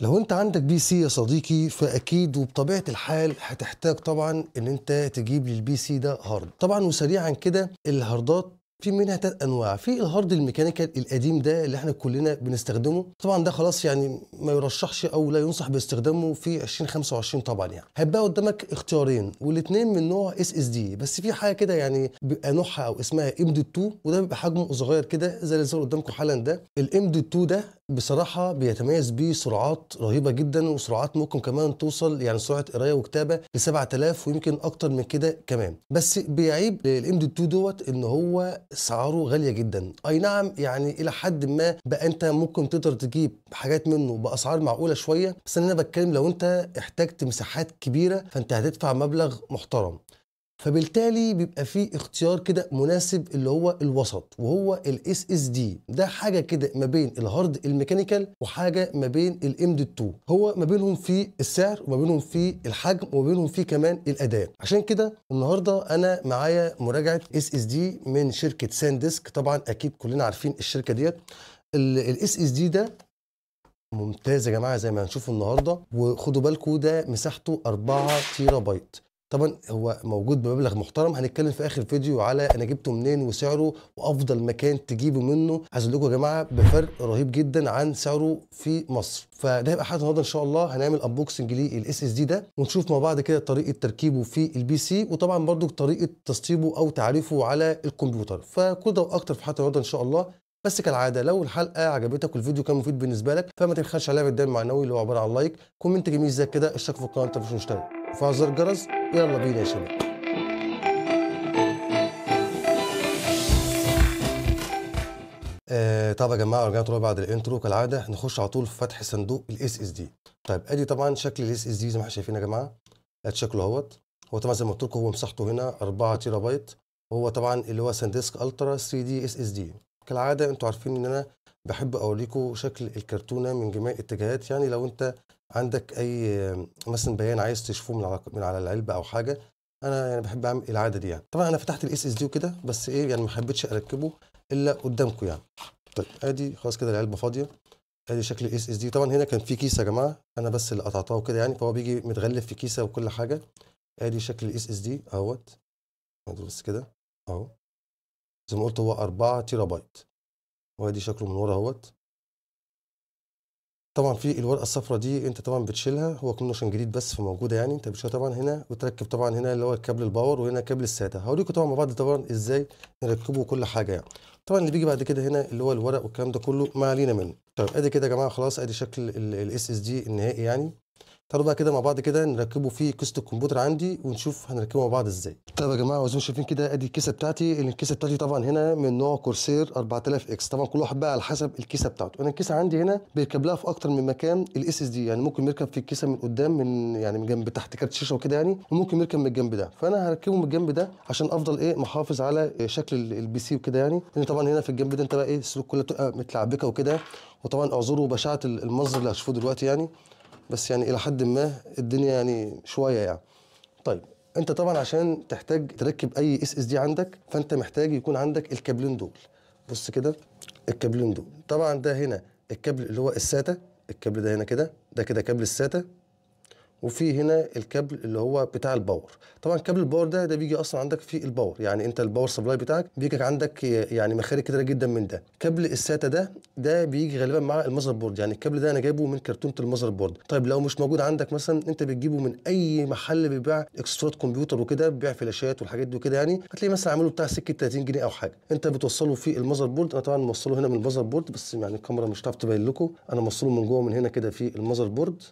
لو انت عندك بي سي يا صديقي فاكيد وبطبيعه الحال هتحتاج طبعا ان انت تجيب للبي سي ده هارد طبعا وسريعا كده الهاردات في منها ثلاث انواع في الهارد الميكانيكال القديم ده اللي احنا كلنا بنستخدمه طبعا ده خلاص يعني ما يرشحش او لا ينصح باستخدامه في 2025 طبعا يعني هيبقى قدامك اختيارين والاثنين من نوع اس اس دي بس في حاجه كده يعني بيبقى نوعها او اسمها ام دي 2 وده بيبقى حجمه صغير كده زي اللي ظهر قدامكم حالا ده الام دي 2 ده بصراحه بيتميز بيه سرعات رهيبه جدا وسرعات ممكن كمان توصل يعني سرعه قرايه وكتابه ل 7000 ويمكن اكتر من كده كمان بس بيعيب الام دي 2 دوت ان هو اسعاره غاليه جدا اي نعم يعني الى حد ما بقى انت ممكن تقدر تجيب حاجات منه باسعار معقوله شويه بس انا بتكلم لو انت احتجت مساحات كبيره فانت هتدفع مبلغ محترم فبالتالي بيبقى في اختيار كده مناسب اللي هو الوسط وهو الاس اس دي ده حاجه كده ما بين الهارد الميكانيكال وحاجه ما بين الام دي 2 هو ما بينهم في السعر وما بينهم في الحجم وما بينهم في كمان الاداء عشان كده النهارده انا معايا مراجعه اس اس دي من شركه ساندسك طبعا اكيد كلنا عارفين الشركه ديت الاس اس دي ده ممتاز يا جماعه زي ما هنشوف النهارده وخدوا بالكم ده مساحته 4 تيرا بايت طبعا هو موجود بمبلغ محترم هنتكلم في اخر فيديو على انا جبته منين وسعره وافضل مكان تجيبه منه عايز اقول لكم يا جماعه بفرق رهيب جدا عن سعره في مصر فده هيبقى حاجه النهارده ان شاء الله هنعمل انبوكسنج للاس اس دي ده ونشوف مع بعض كده طريقه تركيبه في البي سي وطبعا برده طريقه تسطيبه او تعريفه على الكمبيوتر فكل ده واكتر في حلقه النهارده ان شاء الله بس كالعاده لو الحلقه عجبتك والفيديو كان مفيد بالنسبه لك فما تبخلش عليها بالدعم المعنوي اللي هو عباره عن لايك كومنت جميل زي كده اشترك في القناه انت مش مشترك فازر جرس يلا بينا يا شباب طب طبعا يا جماعه رجعت طبعا بعد الانترو كالعاده نخش على طول في فتح صندوق الاس اس دي طيب ادي طبعا شكل الاس اس دي زي ما احنا شايفين يا جماعه ادي شكله اهوت هو طبعا زي ما قلت لكم هو مساحته هنا 4 تيرا بايت هو طبعا اللي هو سانديسك الترا 3 دي اس اس دي كالعاده انتوا عارفين ان انا بحب اوريكم شكل الكرتونه من جميع الاتجاهات يعني لو انت عندك اي مثلا بيان عايز تشوفه من على من على العلبه او حاجه انا يعني بحب اعمل إيه العاده دي يعني طبعا انا فتحت الاس اس دي وكده بس ايه يعني ما حبيتش اركبه الا قدامكم يعني طيب ادي خلاص كده العلبه فاضيه ادي شكل الاس اس دي طبعا هنا كان في كيسه يا جماعه انا بس اللي قطعتها وكده يعني فهو بيجي متغلف في كيسه وكل حاجه ادي شكل الاس اس دي اهوت بس كده اهو زي ما قلت هو 4 تيرا بايت وادي شكله من ورا اهوت طبعا في الورقه الصفراء دي انت طبعا بتشيلها هو كونكشن جديد بس فموجوده يعني انت بتشيلها طبعا هنا وتركب طبعا هنا اللي هو الكابل الباور وهنا كابل الساده هوريكم طبعا مع بعض طبعا ازاي نركبه كل حاجه يعني طبعا اللي بيجي بعد كده هنا اللي هو الورق والكلام ده كله ما علينا منه طيب ادي كده يا جماعه خلاص ادي شكل الاس اس دي النهائي يعني تعالوا بقى كده مع بعض كده نركبه في كيسه الكمبيوتر عندي ونشوف هنركبه مع بعض ازاي طب يا جماعه وزي ما شايفين كده ادي الكيسه بتاعتي الكيسه بتاعتي طبعا هنا من نوع كورسير 4000 اكس طبعا كل واحد بقى على حسب الكيسه بتاعته انا الكيسه عندي هنا بيركب لها في اكتر من مكان الاس اس دي يعني ممكن يركب في الكيسه من قدام من يعني من جنب تحت كارت الشاشه وكده يعني وممكن يركب من الجنب ده فانا هركبه من الجنب ده عشان افضل ايه محافظ على شكل البي سي وكده يعني لان طبعا هنا في الجنب ده انت بقى ايه السلوك كلها بتبقى متلعبكه وكده وطبعا اعذروا بشاعه المنظر اللي هشوفه دلوقتي يعني بس يعني الى حد ما الدنيا يعني شويه يعني طيب انت طبعا عشان تحتاج تركب اي اس اس دي عندك فانت محتاج يكون عندك الكابلين دول بص كده الكابلين دول طبعا ده هنا الكابل اللي هو الساتا الكابل ده هنا كده ده كده كابل الساتا وفي هنا الكابل اللي هو بتاع الباور طبعا كابل الباور ده ده بيجي اصلا عندك في الباور يعني انت الباور سبلاي بتاعك بيجي عندك يعني مخارج كتيره جدا من ده كابل الساتا ده ده بيجي غالبا مع المذر بورد يعني الكابل ده انا جايبه من كرتونه المذر بورد طيب لو مش موجود عندك مثلا انت بتجيبه من اي محل بيبيع اكسسوارات كمبيوتر وكده بيبيع فلاشات والحاجات دي وكده يعني هتلاقي مثلا عامله بتاع سكه 30 جنيه او حاجه انت بتوصله في المذر بورد انا طبعا موصله هنا من المذر بورد بس يعني الكاميرا مش هتعرف تبين لكم انا موصله من جوه من هنا كده في المذر بورد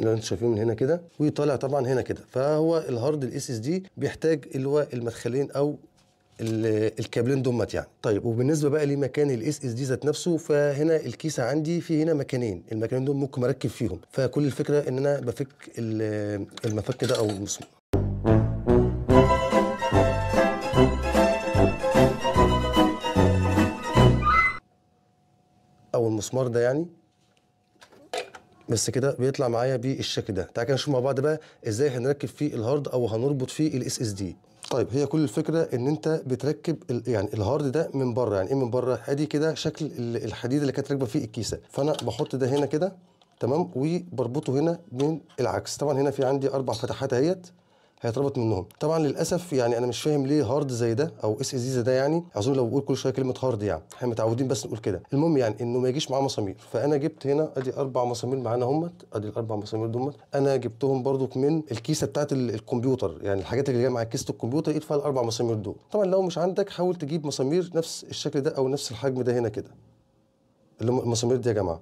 اللي انتم شايفينه من هنا كده ويطلع طبعا هنا كده فهو الهارد الاس اس دي بيحتاج اللي هو المدخلين او الكابلين دمت يعني طيب وبالنسبه بقى لمكان الاس اس دي ذات نفسه فهنا الكيسه عندي في هنا مكانين المكانين دول ممكن اركب فيهم فكل الفكره ان انا بفك المفك ده او المسمار او المسمار ده يعني بس كده بيطلع معايا بالشكل ده تعالى كده نشوف مع بعض بقى ازاي هنركب فيه الهارد او هنربط فيه الاس اس دي طيب هي كل الفكره ان انت بتركب يعني الهارد ده من بره يعني ايه من بره ادي كده شكل الحديد اللي كانت راكبه فيه الكيسه فانا بحط ده هنا كده تمام وبربطه هنا من العكس طبعا هنا في عندي اربع فتحات اهيت هيتربط منهم طبعا للاسف يعني انا مش فاهم ليه هارد زي ده او اس زي ده يعني اظن لو بقول كل شويه كلمه هارد يعني احنا متعودين بس نقول كده المهم يعني انه ما يجيش معاه مسامير فانا جبت هنا ادي اربع مسامير معانا همت ادي الاربع مسامير دول انا جبتهم برده من الكيسه بتاعه الكمبيوتر يعني الحاجات اللي جايه مع كيسه الكمبيوتر ادفع الاربع مسامير دول طبعا لو مش عندك حاول تجيب مسامير نفس الشكل ده او نفس الحجم ده هنا كده المسامير دي يا جماعه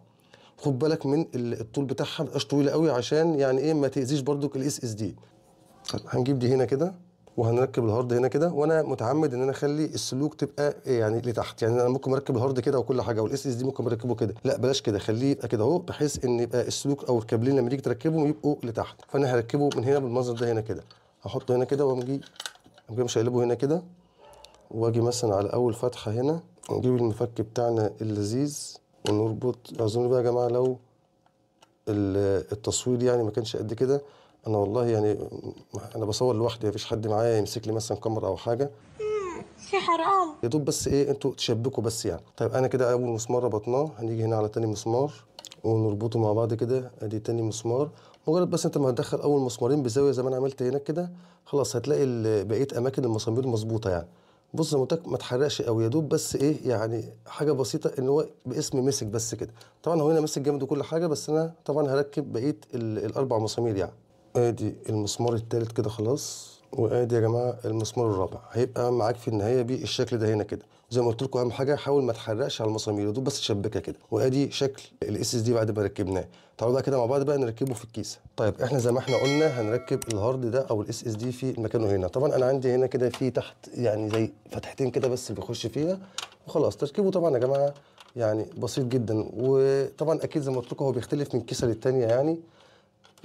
خد بالك من الطول بتاعها ما تبقاش طويله قوي عشان يعني ايه ما تاذيش برضك الاس اس دي طيب هنجيب دي هنا كده وهنركب الهارد هنا كده وانا متعمد ان انا اخلي السلوك تبقى إيه يعني لتحت يعني انا ممكن اركب الهارد كده وكل حاجه والاس اس دي ممكن اركبه كده لا بلاش كده خليه يبقى كده اهو بحيث ان يبقى السلوك او الكابلين لما تيجي تركبهم يبقوا لتحت فانا هركبه من هنا بالمنظر ده هنا كده هحطه هنا كده وامجي امجي مش هقلبه هنا كده واجي مثلا على اول فتحه هنا نجيب المفك بتاعنا اللذيذ ونربط اظن بقى يا جماعه لو التصوير يعني ما كانش قد كده انا والله يعني انا بصور لوحدي مفيش حد معايا يمسك لي مثلا كاميرا او حاجه في حرام يا دوب بس ايه انتوا تشبكوا بس يعني طيب انا كده اول مسمار ربطناه هنيجي هنا على تاني مسمار ونربطه مع بعض كده ادي تاني مسمار مجرد بس انت ما هتدخل اول مسمارين بزاويه زي ما انا عملت هناك كده خلاص هتلاقي بقيه اماكن المسامير مظبوطه يعني بص زي ما قلت ما تحرقش قوي يا دوب بس ايه يعني حاجه بسيطه ان هو باسم مسك بس كده طبعا هو هنا ماسك جامد وكل حاجه بس انا طبعا هركب بقيه الاربع مسامير يعني ادي المسمار التالت كده خلاص وادي يا جماعه المسمار الرابع هيبقى معاك في النهايه بالشكل ده هنا كده زي ما قلت لكم اهم حاجه حاول ما تحرقش على المسامير دول بس تشبكها كده وادي شكل الاس اس دي بعد ما ركبناه تعالوا بقى كده مع بعض بقى نركبه في الكيسه طيب احنا زي ما احنا قلنا هنركب الهارد ده او الاس اس دي في مكانه هنا طبعا انا عندي هنا كده في تحت يعني زي فتحتين كده بس بيخش فيها وخلاص تركيبه طبعا يا جماعه يعني بسيط جدا وطبعا اكيد زي ما قلت لكم هو بيختلف من كيسه للتانيه يعني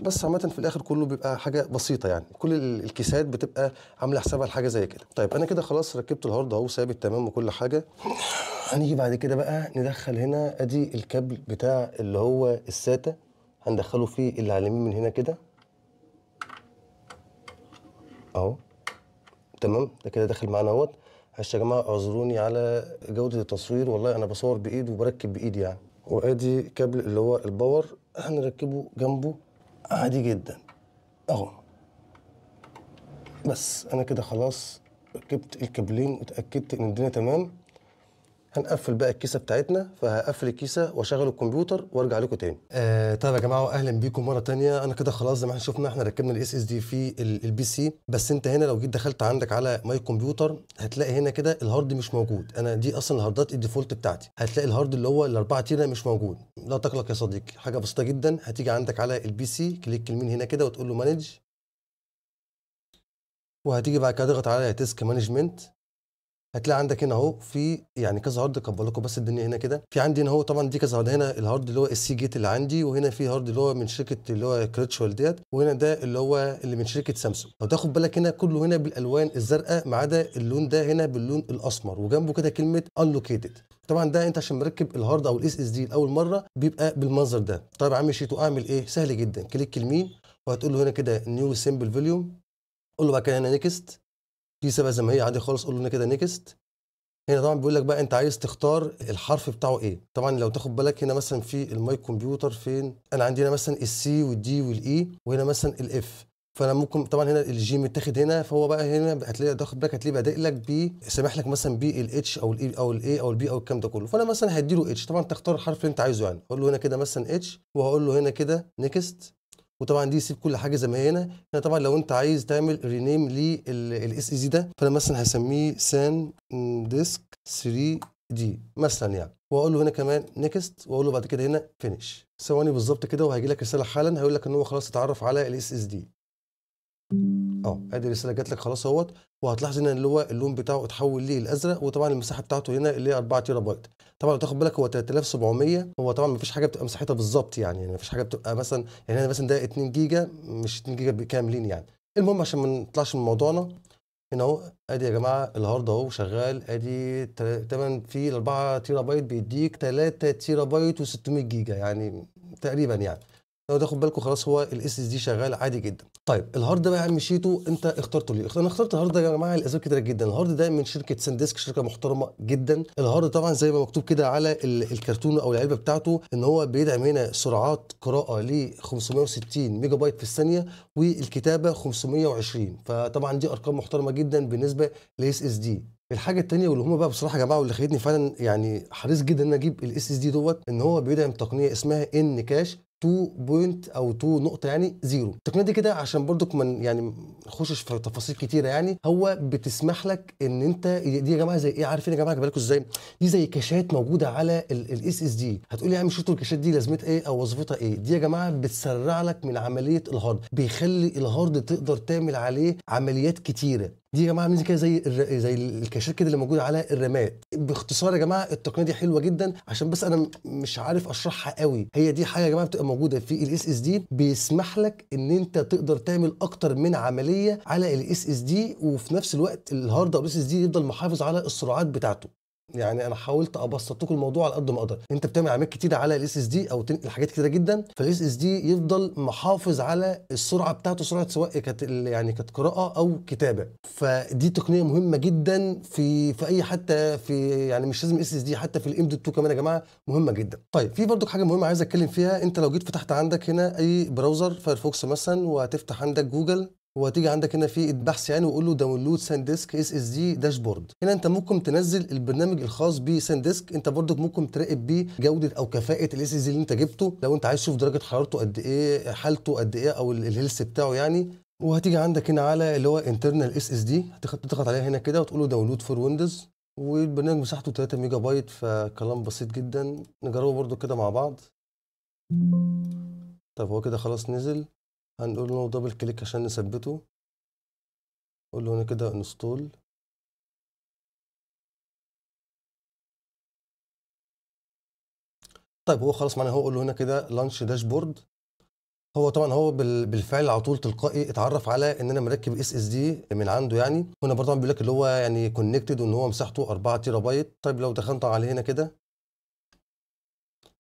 بس عامه في الاخر كله بيبقى حاجه بسيطه يعني كل الكيسات بتبقى عامله حسابها لحاجه زي كده طيب انا كده خلاص ركبت الهارد اهو ثابت تمام وكل حاجه هنيجي بعد كده بقى ندخل هنا ادي الكابل بتاع اللي هو الساتا هندخله في اللي على اليمين من هنا كده اهو تمام ده كده داخل معانا اهوت معلش يا جماعه اعذروني على جوده التصوير والله انا بصور بايد وبركب بايدي يعني وادي كابل اللي هو الباور هنركبه جنبه عادي جدا اهو بس انا كده خلاص ركبت الكابلين واتاكدت ان الدنيا تمام هنقفل بقى الكيسه بتاعتنا فهقفل الكيسه واشغل الكمبيوتر وارجع لكم تاني آه طيب يا جماعه واهلا بيكم مره تانية انا كده خلاص زي ما احنا شفنا احنا ركبنا الاس اس دي في البي سي بس انت هنا لو جيت دخلت عندك على ماي كمبيوتر هتلاقي هنا كده الهارد مش موجود انا دي اصلا الهاردات الديفولت بتاعتي هتلاقي الهارد اللي هو ال 4 تيرا مش موجود لا تقلق يا صديقي حاجه بسيطه جدا هتيجي عندك على البي سي كليك اليمين هنا كده وتقول له مانج وهتيجي بعد كده تضغط على تسك مانجمنت هتلاقي عندك هنا اهو في يعني كذا هارد كبر لكم بس الدنيا هنا كده في عندي هنا اهو طبعا دي كذا هارد هنا الهارد اللي هو السي جيت اللي عندي وهنا في هارد اللي هو من شركه اللي هو كريتشوال ديت وهنا ده اللي هو اللي من شركه سامسونج لو تاخد بالك هنا كله هنا بالالوان الزرقاء ما عدا اللون ده هنا باللون الاسمر وجنبه كده كلمه انلوكيتد طبعا ده انت عشان مركب الهارد او الاس اس دي لاول مره بيبقى بالمنظر ده طيب يا عم شيتو اعمل ايه سهل جدا كليك يمين وهتقول له هنا كده نيو سيمبل فوليوم قول له بقى كده هنا نيكست في سيبها زي ما هي عادي خالص قول له كده نيكست هنا طبعا بيقول لك بقى انت عايز تختار الحرف بتاعه ايه طبعا لو تاخد بالك هنا مثلا في الماي كمبيوتر فين انا عندي هنا مثلا السي والدي والاي e وهنا مثلا الاف فانا ممكن طبعا هنا الجي متاخد هنا فهو بقى هنا هتلاقي تاخد بالك هتلاقيه بادئ لك ب سامح لك مثلا ب الاتش او الاي e او الاي او البي او الكلام ده كله فانا مثلا له اتش طبعا تختار الحرف اللي انت عايزه يعني اقول له هنا كده مثلا اتش وهقول له هنا كده نيكست وطبعا دي يسيب كل حاجه زي ما هنا هنا يعني طبعا لو انت عايز تعمل رينيم للاس اي زي ده فانا مثلا هسميه سان ديسك 3 دي مثلا يعني واقول له هنا كمان نيكست واقول له بعد كده هنا فينيش ثواني بالظبط كده وهيجي لك رساله حالا هيقول لك ان هو خلاص اتعرف على الاس اس دي اه ادي الرساله جات لك خلاص اهوت وهتلاحظ هنا اللي هو اللون بتاعه اتحول ليه الازرق وطبعا المساحه بتاعته هنا اللي هي 4 تيرا بايت طبعا لو تاخد بالك هو 3700 هو طبعا ما فيش حاجه بتبقى مساحتها بالظبط يعني, يعني ما فيش حاجه بتبقى مثلا يعني انا مثلا ده 2 جيجا مش 2 جيجا كاملين يعني المهم عشان ما نطلعش من موضوعنا هنا اهو ادي يا جماعه الهارد اهو شغال ادي 8 في 4 تيرا بايت بيديك 3 تيرا بايت و600 جيجا يعني تقريبا يعني لو تاخد بالكم خلاص هو الاس اس دي شغال عادي جدا طيب الهارد ده بقى مشيته انت اخترته ليه انا اخترت الهارد ده يا جماعه لاسباب كتير جدا الهارد ده من شركه سانديسك شركه محترمه جدا الهارد طبعا زي ما مكتوب كده على الكرتون او العلبه بتاعته ان هو بيدعم هنا سرعات قراءه ل 560 ميجا بايت في الثانيه والكتابه 520 فطبعا دي ارقام محترمه جدا بالنسبه للاس اس دي الحاجه الثانيه واللي هم بقى بصراحه يا جماعه واللي خلتني فعلا يعني حريص جدا ان اجيب الاس اس دي دوت ان هو بيدعم تقنيه اسمها ان كاش 2 بوينت او 2 نقطه يعني زيرو التقنيه دي كده عشان برضك من يعني نخشش في تفاصيل كتيره يعني هو بتسمح لك ان انت دي يا جماعه زي ايه عارفين يا جماعه جايبه لكم ازاي دي زي كاشات موجوده على الاس اس دي هتقولي يا عم شفتوا الكاشات دي لازمتها ايه او وظيفتها ايه دي يا جماعه بتسرع لك من عمليه الهارد بيخلي الهارد تقدر تعمل عليه عمليات كتيره دي يا جماعه عاملين كده زي الر... زي الكاشير كده اللي موجود على الرماد باختصار يا جماعه التقنيه دي حلوه جدا عشان بس انا مش عارف اشرحها قوي هي دي حاجه يا جماعه بتبقى موجوده في الاس اس دي بيسمح لك ان انت تقدر تعمل اكتر من عمليه على الاس اس دي وفي نفس الوقت الهارد او الاس اس دي يفضل محافظ على السرعات بتاعته يعني انا حاولت ابسط لكم الموضوع على قد ما اقدر انت بتعمل عمليات كتيره على الاس اس دي او تنقل حاجات كتيره جدا فالاس اس دي يفضل محافظ على السرعه بتاعته سرعه سواء كانت يعني كانت قراءه او كتابه فدي تقنيه مهمه جدا في في اي حتى في يعني مش لازم اس اس دي حتى في الام دي 2 كمان يا جماعه مهمه جدا طيب في برضك حاجه مهمه عايز اتكلم فيها انت لو جيت فتحت عندك هنا اي براوزر فايرفوكس مثلا وهتفتح عندك جوجل وهتيجي عندك هنا في البحث يعني وقول له داونلود ساند ديسك اس اس دي داشبورد هنا انت ممكن تنزل البرنامج الخاص بساند ديسك انت برضك ممكن تراقب بيه جوده او كفاءه الاس اس دي اللي انت جبته لو انت عايز تشوف درجه حرارته قد ايه حالته قد ايه او الهيلث بتاعه يعني وهتيجي عندك هنا على اللي هو انترنال اس اس دي هتضغط عليها هنا كده وتقول له داونلود فور ويندوز والبرنامج مساحته 3 ميجا بايت فكلام بسيط جدا نجربه برضو كده مع بعض طب هو كده خلاص نزل هنقول له دبل كليك عشان نثبته نقول له هنا كده انستول طيب هو خلاص معنا هو قول له هنا كده لانش داشبورد هو طبعا هو بالفعل على طول تلقائي اتعرف على ان انا مركب اس اس دي من عنده يعني هنا برضه بيقول لك اللي هو يعني كونكتد وان هو مساحته 4 تيرا بايت طيب لو دخلت على هنا كده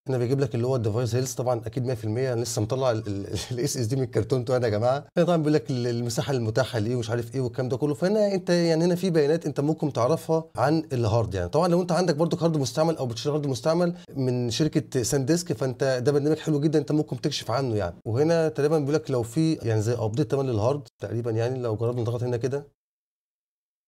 هنا بيجيب لك اللي هو الديفايس هيلث طبعا اكيد 100% لسه مطلع الاس اس دي من الكرتون انا يا جماعه هنا طبعا بيقول لك المساحه المتاحه ليه ومش عارف ايه والكلام ده كله فهنا انت يعني هنا في بيانات انت ممكن تعرفها عن الهارد يعني طبعا لو انت عندك برضو هارد مستعمل او بتشتري هارد مستعمل من شركه سان ديسك فانت ده برنامج حلو جدا انت ممكن تكشف عنه يعني وهنا تقريبا بيقول لك لو في يعني زي ابديت تمام للهارد تقريبا يعني لو جربنا نضغط هنا كده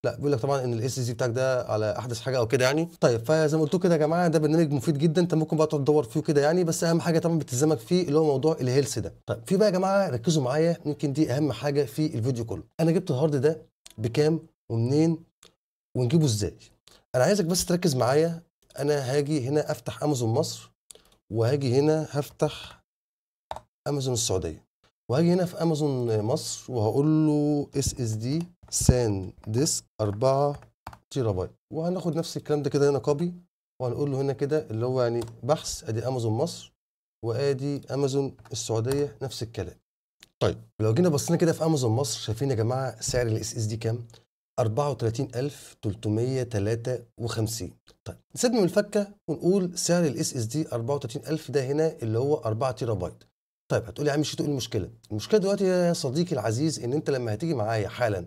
لا بيقول لك طبعا ان الاس اس دي بتاعك ده على احدث حاجه او كده يعني طيب فزي ما قلت كده يا جماعه ده برنامج مفيد جدا انت ممكن بقى تقعد تدور فيه كده يعني بس اهم حاجه طبعا بتلزمك فيه اللي هو موضوع الهيلث ده طيب في بقى يا جماعه ركزوا معايا يمكن دي اهم حاجه في الفيديو كله انا جبت الهارد ده بكام ومنين ونجيبه ازاي انا عايزك بس تركز معايا انا هاجي هنا افتح امازون مصر وهاجي هنا هفتح امازون السعوديه وهاجي هنا في امازون مصر وهقول له اس اس دي سان ديسك 4 تيرا بايت وهناخد نفس الكلام ده كده هنا كوبي وهنقول له هنا كده اللي هو يعني بحث ادي امازون مصر وادي امازون السعوديه نفس الكلام طيب لو جينا بصينا كده في امازون مصر شايفين يا جماعه سعر الاس اس دي كام 34353 طيب نسيب من الفكه ونقول سعر الاس اس دي 34000 ده هنا اللي هو 4 تيرا بايت طيب هتقول لي يا عم مش ايه المشكله المشكله دلوقتي يا صديقي العزيز ان انت لما هتيجي معايا حالا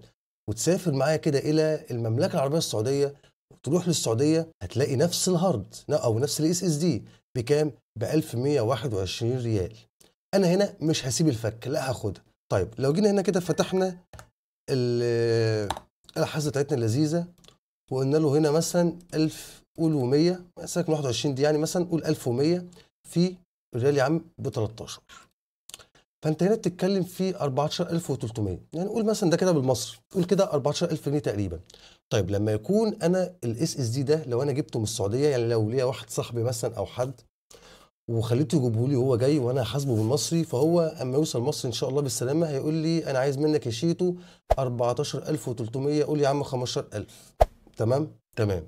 وتسافر معايا كده الى المملكه العربيه السعوديه تروح للسعوديه هتلاقي نفس الهارد او نفس الاس اس دي بكام؟ ب 1121 ريال. انا هنا مش هسيب الفك لا هاخدها. طيب لو جينا هنا كده فتحنا الحاسه بتاعتنا اللذيذه وقلنا له هنا مثلا 1000 قول 100 مثلا 21 دي يعني مثلا قول 1100 في ريال يا عم ب 13. فانت هنا بتتكلم في 14300 يعني نقول مثلا ده كده بالمصري قول كده 14000 جنيه تقريبا طيب لما يكون انا الاس اس دي ده لو انا جبته من السعوديه يعني لو ليا واحد صاحبي مثلا او حد وخليته يجيبه لي وهو جاي وانا هحاسبه بالمصري فهو اما يوصل مصر ان شاء الله بالسلامه هيقول لي انا عايز منك يا شيتو 14300 قول يا عم 15000 تمام تمام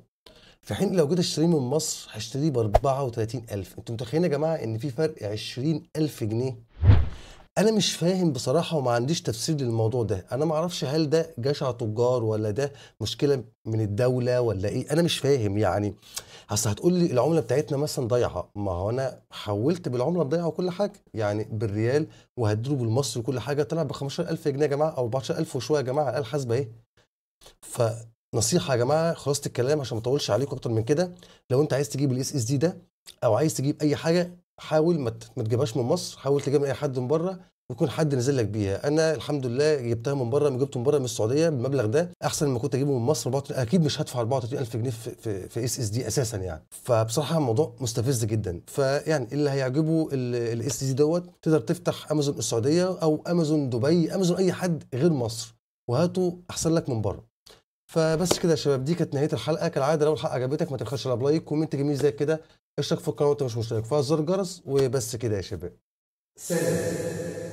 في حين لو جيت اشتريه من مصر هشتريه ب 34000 انتوا متخيلين يا جماعه ان في فرق 20000 جنيه انا مش فاهم بصراحه وما عنديش تفسير للموضوع ده انا ما اعرفش هل ده جشع تجار ولا ده مشكله من الدوله ولا ايه انا مش فاهم يعني اصل هتقول لي العمله بتاعتنا مثلا ضايعه ما هو انا حولت بالعمله الضايعه وكل حاجه يعني بالريال وهديله بالمصري وكل حاجه طلع ب 15000 جنيه يا جماعه او 14000 وشويه يا جماعه قال حاسبه ايه فنصيحه يا جماعه خلاصه الكلام عشان ما اطولش عليكم اكتر من كده لو انت عايز تجيب الاس اس دي ده او عايز تجيب اي حاجه حاول ما تجيبهاش من مصر حاول تجيبها من اي حد من بره ويكون حد نزل لك بيها انا الحمد لله جبتها من بره جبته من بره من السعوديه بالمبلغ ده احسن ما كنت اجيبه من مصر بقى. اكيد مش هدفع 34000 جنيه في, في اس اس دي اساسا يعني فبصراحه الموضوع مستفز جدا فيعني اللي هيعجبه الاس اس دي دوت تقدر تفتح امازون السعوديه او امازون دبي امازون اي حد غير مصر وهاتوا احسن لك من بره فبس كده يا شباب دي كانت نهايه الحلقه كالعاده لو الحلقه عجبتك ما تبخلش على لايك كومنت جميل زي كده اشترك في القناه وانت مش مشترك الجرس وبس كده يا شباب سلام